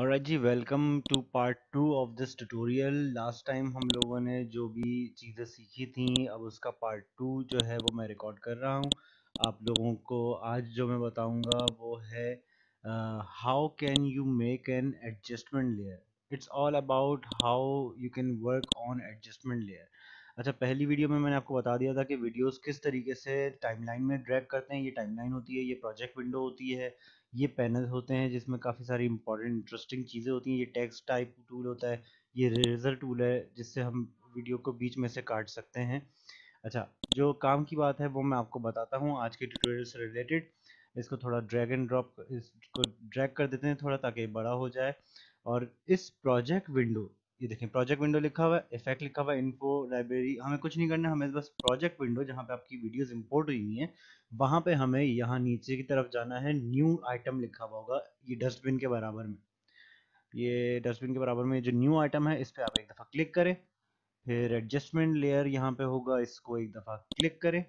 और जी welcome to part two of this tutorial last time हम लोगों ने जो भी चीज़ें सीखी थी अब उसका पार्ट टू जो है वो मैं रिकॉर्ड कर रहा हूँ आप लोगों को आज जो मैं बताऊँगा वो है how can you make an adjustment layer it's all about how you can work on adjustment layer अच्छा पहली वीडियो में मैंने आपको बता दिया था कि वीडियोस किस तरीके से टाइमलाइन में ड्रैग करते हैं ये टाइमलाइन होती है ये प्रोजेक्ट विंडो होती है ये पैनल होते हैं जिसमें काफ़ी सारी इंपॉर्टेंट इंटरेस्टिंग चीज़ें होती हैं ये टेक्स्ट टाइप टूल होता है ये रेजर टूल है जिससे हम वीडियो को बीच में से काट सकते हैं अच्छा जो काम की बात है वो मैं आपको बताता हूँ आज के ट्यूटोरियल से रिलेटेड इसको थोड़ा ड्रैग एंड ड्रॉप इसको ड्रैग कर देते हैं थोड़ा ताकि बड़ा हो जाए और इस प्रोजेक्ट विंडो ये देखें प्रोजेक्ट विंडो लिखा हुआ है इफेक्ट लिखा हुआ है इनको लाइब्रेरी हमें कुछ नहीं करना हमें बस प्रोजेक्ट विंडो जहाँ पे आपकी वीडियोस इंपोर्ट हुई हुई है वहाँ पे हमें यहाँ नीचे की तरफ जाना है न्यू आइटम लिखा हुआ होगा ये डस्टबिन के बराबर में ये डस्टबिन के बराबर में जो न्यू आइटम है इस पर आप एक दफ़ा क्लिक करें फिर एडजस्टमेंट लेयर यहाँ पे होगा इसको एक दफ़ा क्लिक करें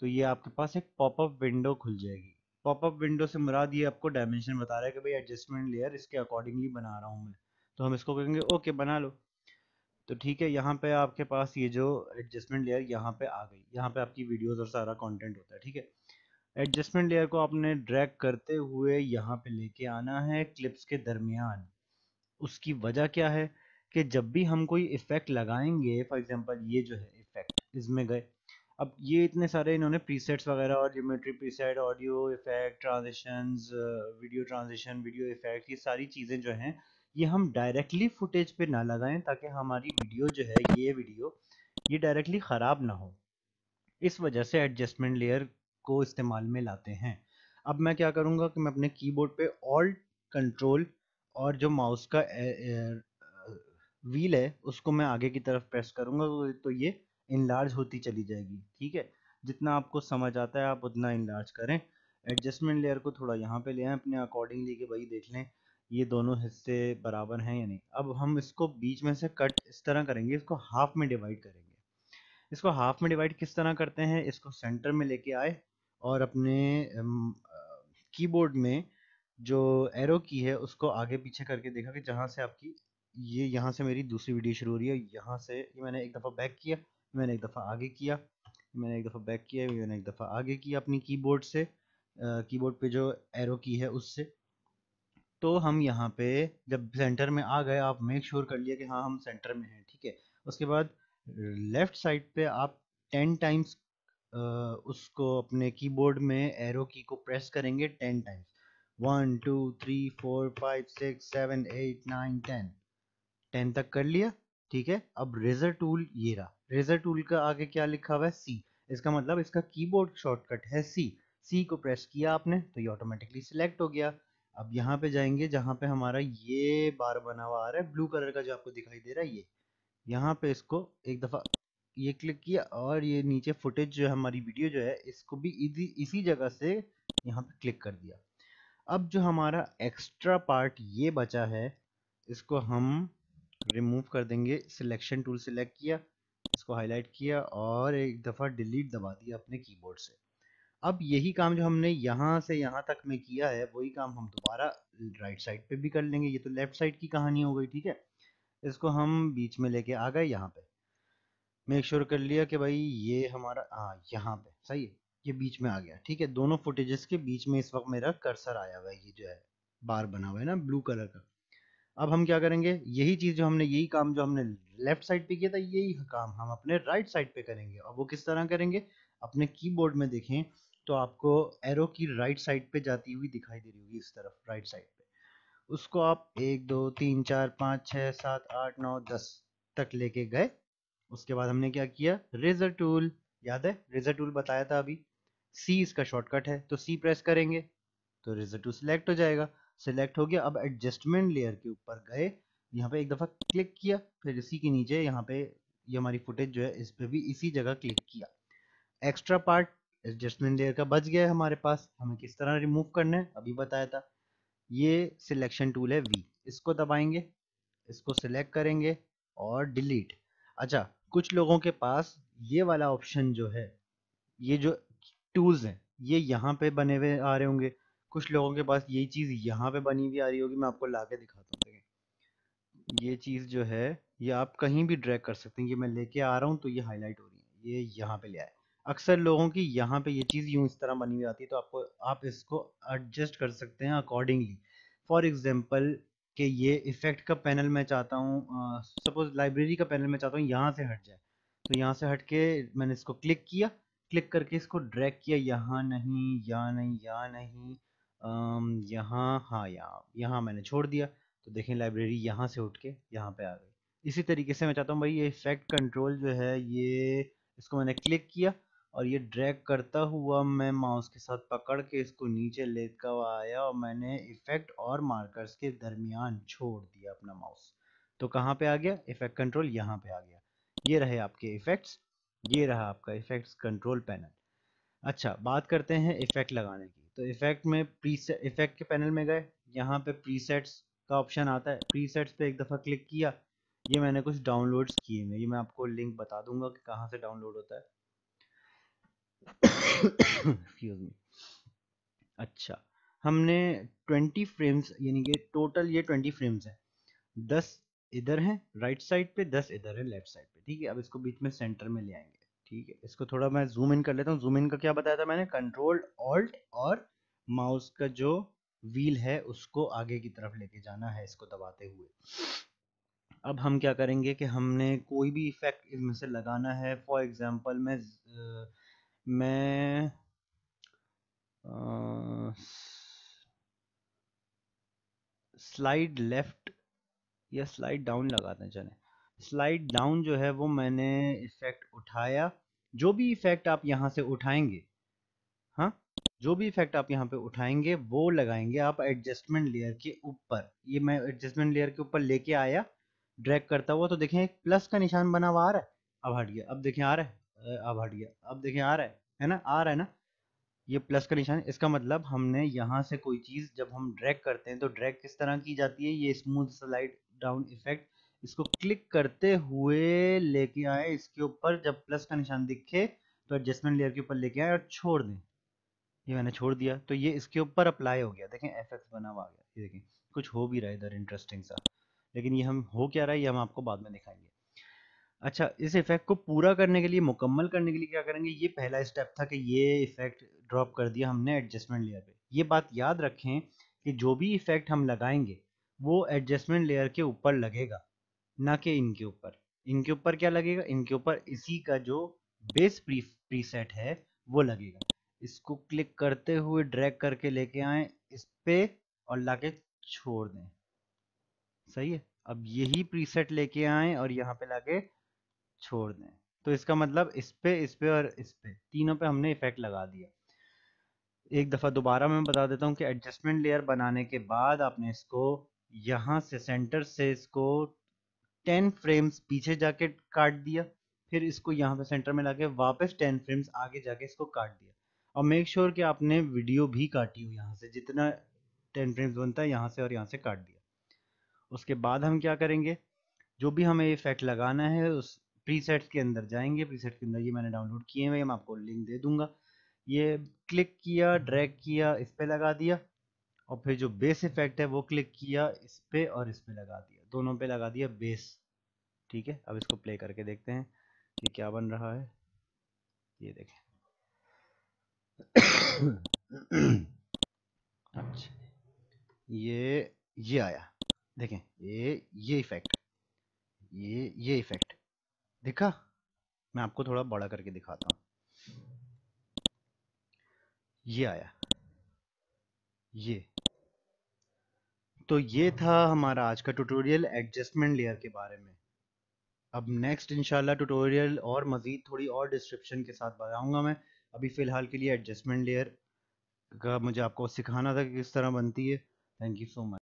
तो ये आपके पास एक पॉपअप विंडो खुल जाएगी पॉपअप विंडो से मुराद ये आपको डायमेंशन बता रहा है कि भाई एडजस्टमेंट लेयर इसके अकॉर्डिंगली बना रहा हूँ मैं तो हम इसको कहेंगे ओके बना लो तो ठीक है यहाँ पे आपके पास ये जो एडजस्टमेंट लेयर यहाँ पे आ गई यहाँ पे आपकी वीडियोस और सारा कंटेंट होता है ठीक है एडजस्टमेंट लेयर को आपने ड्रैग करते हुए यहाँ पे लेके आना है क्लिप्स के दरमियान उसकी वजह क्या है कि जब भी हम कोई इफेक्ट लगाएंगे फॉर एग्जांपल ये जो है इफेक्ट इसमें गए अब ये इतने सारे इन्होंने प्रीसेट्स वगैरह और geometry preset audio effect transaction video transaction video effect ये सारी चीज़ें जो हैं ये हम डायरेक्टली फुटेज पे ना लगाएं ताकि हमारी वीडियो जो है ये वीडियो ये डायरेक्टली ख़राब ना हो इस वजह से एडजस्टमेंट लेयर को इस्तेमाल में लाते हैं अब मैं क्या करूँगा कि मैं अपने कीबोर्ड पे ऑल्ट कंट्रोल और जो माउस का व्हील है उसको मैं आगे की तरफ प्रेस करूँगा तो, तो ये इनलार्ज होती चली जाएगी ठीक है जितना आपको समझ आता है आप उतना इनलार्ज करें एडजस्टमेंट लेयर को थोड़ा यहाँ पे ले आए अपने अकॉर्डिंगली के भाई देख लें ये दोनों हिस्से बराबर हैं या नहीं अब हम इसको बीच में से कट इस तरह करेंगे इसको हाफ में डिवाइड करेंगे इसको हाफ में डिवाइड किस तरह करते हैं इसको सेंटर में लेके आए और अपने कीबोर्ड में जो एरो की है उसको आगे पीछे करके देखा कि जहाँ से आपकी ये यहाँ से मेरी दूसरी वीडियो शुरू हो रही है यहाँ से ये मैंने एक दफ़ा बैक किया मैंने एक दफ़ा आगे किया मैंने एक दफ़ा बैक किया मैंने एक दफ़ा आगे किया अपनी कीबोर्ड से कीबोर्ड पे जो एरो की है उससे तो हम यहाँ पे जब सेंटर में आ गए आप मेक श्योर कर लिया कि हाँ हम सेंटर में हैं ठीक है उसके बाद लेफ्ट साइड पे आप टेन टाइम्स उसको अपने कीबोर्ड में एरो की को प्रेस करेंगे ten times one two three four five six seven eight nine ten ten तक कर लिया ठीक है अब रेजर टूल ये रहा रेजर टूल का आगे क्या लिखा हुआ है सी इसका मतलब इसका कीबोर्ड शॉर्टकट है सी सी को प्रेस किया आपने तो ये ऑटोमेटिकली सिलेक्ट हो गया अब यहाँ पे जाएंगे जहां पे हमारा ये बार बना हुआ आ रहा है ब्लू कलर का जो आपको दिखाई दे रहा है ये यहाँ पे इसको एक दफ़ा ये क्लिक किया और ये नीचे फुटेज जो है हमारी वीडियो जो है इसको भी इसी इसी जगह से यहाँ पे क्लिक कर दिया अब जो हमारा एक्स्ट्रा पार्ट ये बचा है इसको हम रिमूव कर देंगे सिलेक्शन टूल सिलेक्ट किया इसको हाईलाइट किया और एक दफ़ा डिलीट दबा दिया अपने कीबोर्ड से अब यही काम जो हमने यहाँ से यहाँ तक में किया है वही काम हम दोबारा राइट साइड पे भी कर लेंगे ये तो लेफ्ट साइड की कहानी हो गई ठीक है इसको हम बीच में लेके आ गए यहाँ पे मेक श्योर sure कर लिया कि भाई ये हमारा हाँ यहाँ पे सही है ये बीच में आ गया ठीक है दोनों फुटेजेस के बीच में इस वक्त मेरा कर्सर आया हुआ है ये जो है बार बना हुआ है ना ब्लू कलर का अब हम क्या करेंगे यही चीज जो हमने यही काम जो हमने लेफ्ट साइड पे किया था यही काम हम अपने राइट साइड पे करेंगे और वो किस तरह करेंगे अपने कीबोर्ड में देखें तो आपको एरो की राइट साइड पे जाती हुई दिखाई दे रही होगी इस तरफ राइट साइड पे उसको आप एक दो तीन चार पाँच छह सात आठ नौ दस तक लेके गए उसके बाद हमने क्या किया रेजर टूल याद है रेजर टूल बताया था अभी सी इसका शॉर्टकट है तो सी प्रेस करेंगे तो रेजर टूल सिलेक्ट हो जाएगा सिलेक्ट हो गया अब एडजस्टमेंट लेयर के ऊपर गए यहाँ पे एक दफ़ा क्लिक किया फिर इसी के नीचे यहाँ पे ये यह हमारी फुटेज जो है इस पर भी इसी जगह क्लिक किया एक्स्ट्रा पार्ट एडजस्टमेंट लेयर का बच गया है हमारे पास हमें किस तरह रिमूव करना है अभी बताया था ये सिलेक्शन टूल है वी इसको दबाएंगे इसको सिलेक्ट करेंगे और डिलीट अच्छा कुछ लोगों के पास ये वाला ऑप्शन जो है ये जो टूल्स हैं ये यहाँ पे बने हुए आ रहे होंगे कुछ लोगों के पास ये चीज़ यहाँ पे बनी हुई आ रही होगी मैं आपको ला के दिखाता हूँ ये चीज़ जो है ये आप कहीं भी ड्रैग कर सकते हैं ये मैं लेके आ रहा हूँ तो ये हाईलाइट हो रही है ये यहाँ पे ले आए अक्सर लोगों की यहाँ पे ये चीज़ यूं इस तरह बनी हुई आती है तो आपको आप इसको एडजस्ट कर सकते हैं अकॉर्डिंगली फॉर एग्जाम्पल कि ये इफेक्ट का पैनल मैं चाहता हूँ सपोज लाइब्रेरी का पैनल मैं चाहता हूँ यहाँ से हट जाए तो यहाँ से हट के मैंने इसको क्लिक किया क्लिक करके इसको ड्रैग किया यहाँ नहीं यहाँ नहीं यहाँ नहीं यहाँ हाँ यहाँ यहाँ मैंने छोड़ दिया तो देखें लाइब्रेरी यहाँ से उठ के यहाँ पे आ गई इसी तरीके से मैं चाहता हूँ भाई ये इफेक्ट कंट्रोल जो है ये इसको मैंने क्लिक किया और ये ड्रैग करता हुआ मैं माउस के साथ पकड़ के इसको नीचे लेता हुआ आया और मैंने इफेक्ट और मार्कर्स के दरमियान छोड़ दिया अपना माउस तो कहाँ पे आ गया इफेक्ट कंट्रोल यहाँ पे आ गया ये रहे आपके इफेक्ट्स ये रहा आपका इफेक्ट्स कंट्रोल पैनल अच्छा बात करते हैं इफेक्ट लगाने की तो इफेक्ट में प्री इफेक्ट के पैनल में गए यहाँ पे प्रीसेट्स का ऑप्शन आता है प्रीसेट्स पे एक दफ़ा क्लिक किया ये मैंने कुछ डाउनलोड्स किए हैं ये मैं आपको लिंक बता दूंगा कि कहाँ से डाउनलोड होता है एक्सक्यूज मी अच्छा हमने 20 फ्रेम्स यानी कि टोटल ये 20 फ्रेम्स है 10 इधर है राइट साइड पे 10 इधर है लेफ्ट साइड पे ठीक है अब इसको बीच में सेंटर में ले आएंगे ठीक है इसको थोड़ा मैं जूम इन कर लेता हूँ जूम इन का क्या बताया था मैंने कंट्रोल ऑल्ट और माउस का जो व्हील है उसको आगे की तरफ लेके जाना है इसको दबाते हुए अब हम क्या करेंगे कि हमने कोई भी इफेक्ट इसमें से लगाना है फॉर एग्जाम्पल मैं मैं स्लाइड लेफ्ट या स्लाइड डाउन लगाते हैं चले स्लाइड डाउन जो है वो मैंने इफेक्ट उठाया जो भी इफेक्ट आप यहां से उठाएंगे हाँ जो भी इफेक्ट आप यहाँ पे उठाएंगे वो लगाएंगे आप एडजस्टमेंट लेयर के ऊपर ये मैं एडजस्टमेंट लेयर के ऊपर लेके आया ड्रैग करता हुआ तो देखें एक प्लस का निशान बना हुआ आ रहा है अब हट गया अब देखें आ रहा है अब हट गया अब देखिए आ रहा है है ना आ रहा है ना ये प्लस का निशान इसका मतलब हमने यहाँ से कोई चीज़ जब हम ड्रैग करते हैं तो ड्रैग किस तरह की जाती है ये स्मूथ स्लाइड डाउन इफेक्ट इसको क्लिक करते हुए लेके आए इसके ऊपर जब प्लस का निशान दिखे तो एडजस्टमेंट लेयर के ऊपर लेके आए और छोड़ दें ये मैंने छोड़ दिया तो ये इसके ऊपर अप्लाई हो गया देखें एफेक्ट बना हुआ आ गया ये देखें कुछ हो भी रहा है इधर इंटरेस्टिंग सा लेकिन ये हम हो क्या रहा है ये हम आपको बाद में दिखाएंगे अच्छा इस इफेक्ट को पूरा करने के लिए मुकम्मल करने के लिए क्या करेंगे ये पहला स्टेप था कि ये इफेक्ट ड्रॉप कर दिया हमने एडजस्टमेंट लेयर पे ये बात याद रखें कि जो भी इफेक्ट हम लगाएंगे वो एडजस्टमेंट लेयर के ऊपर लगेगा ना कि इनके ऊपर इनके ऊपर क्या लगेगा इनके ऊपर इसी का जो बेस प्री प्रीसेट है वो लगेगा इसको क्लिक करते हुए ड्रैग करके लेके आए इस पे और लाके छोड़ दें सही है अब यही प्रीसेट लेके आए और यहाँ पे लाके छोड़ दें तो इसका मतलब इस पे इस पे और इस पे तीनों पे हमने इफेक्ट लगा दिया एक दफ़ा दोबारा मैं बता देता हूँ कि एडजस्टमेंट लेयर बनाने के बाद आपने इसको यहां से सेंटर से इसको टेन फ्रेम्स पीछे जाके काट दिया फिर इसको यहाँ पे सेंटर में लाके वापस टेन फ्रेम्स आगे जाके इसको काट दिया और मेक श्योर sure कि आपने वीडियो भी काटी हो यहाँ से जितना टेन फ्रेम्स बनता है यहाँ से और यहाँ से काट दिया उसके बाद हम क्या करेंगे जो भी हमें इफेक्ट लगाना है उस प्रीसेट्स के अंदर जाएंगे प्रीसेट्स के अंदर ये मैंने डाउनलोड किए हुए मैं आपको लिंक दे दूंगा ये क्लिक किया ड्रैग किया इस पर लगा दिया और फिर जो बेस इफेक्ट है वो क्लिक किया इस पर और इस पर लगा दिया दोनों पे लगा दिया बेस ठीक है अब इसको प्ले करके देखते हैं ये क्या बन रहा है ये देखें अच्छा ये ये आया देखें ये ये इफेक्ट ये ये इफेक्ट देखा मैं आपको थोड़ा बड़ा करके दिखाता हूं ये आया ये तो ये था हमारा आज का ट्यूटोरियल एडजस्टमेंट लेयर के बारे में अब नेक्स्ट इंशाल्लाह ट्यूटोरियल और मज़ीद थोड़ी और डिस्क्रिप्शन के साथ बताऊंगा मैं अभी फ़िलहाल के लिए एडजस्टमेंट लेयर का मुझे आपको सिखाना था कि किस तरह बनती है थैंक यू सो मच